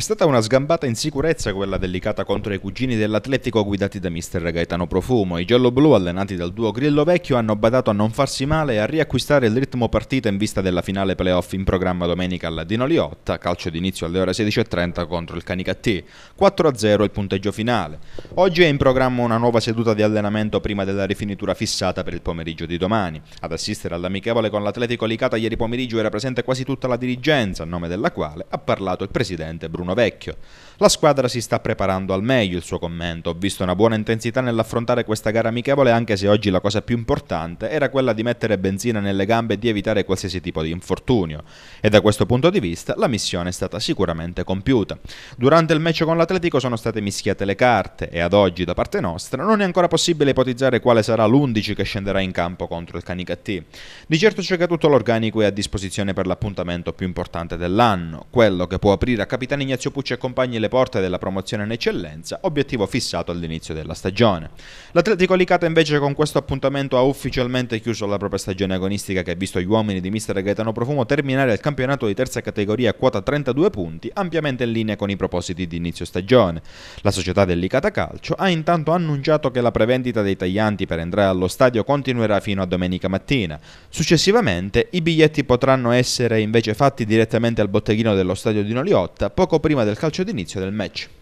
È stata una sgambata in sicurezza quella delicata contro i cugini dell'Atletico guidati da mister Gaetano Profumo. I gialloblu, allenati dal duo Grillo Vecchio, hanno badato a non farsi male e a riacquistare il ritmo partita in vista della finale playoff in programma domenica alla Liotta, calcio d'inizio alle ore 16.30 contro il Canicattì. 4-0 il punteggio finale. Oggi è in programma una nuova seduta di allenamento prima della rifinitura fissata per il pomeriggio di domani. Ad assistere all'amichevole con l'Atletico Licata ieri pomeriggio era presente quasi tutta la dirigenza, a nome della quale ha parlato il presidente Bruno turno vecchio. La squadra si sta preparando al meglio, il suo commento. Ho visto una buona intensità nell'affrontare questa gara amichevole, anche se oggi la cosa più importante era quella di mettere benzina nelle gambe e di evitare qualsiasi tipo di infortunio. E da questo punto di vista la missione è stata sicuramente compiuta. Durante il match con l'Atletico sono state mischiate le carte e ad oggi da parte nostra non è ancora possibile ipotizzare quale sarà l'11 che scenderà in campo contro il Canicattì. Di certo c'è che tutto l'organico è a disposizione per l'appuntamento più importante dell'anno, quello che può aprire a Capitani Ignazio Pucci e le porte della promozione in eccellenza, obiettivo fissato all'inizio della stagione. L'Atletico Licata invece con questo appuntamento ha ufficialmente chiuso la propria stagione agonistica che ha visto gli uomini di mister Gaetano Profumo terminare il campionato di terza categoria a quota 32 punti, ampiamente in linea con i propositi di inizio stagione. La società del Licata Calcio ha intanto annunciato che la prevendita dei taglianti per entrare allo stadio continuerà fino a domenica mattina. Successivamente i biglietti potranno essere invece fatti direttamente al botteghino dello stadio di Noliotta poco prima del calcio d'inizio del match.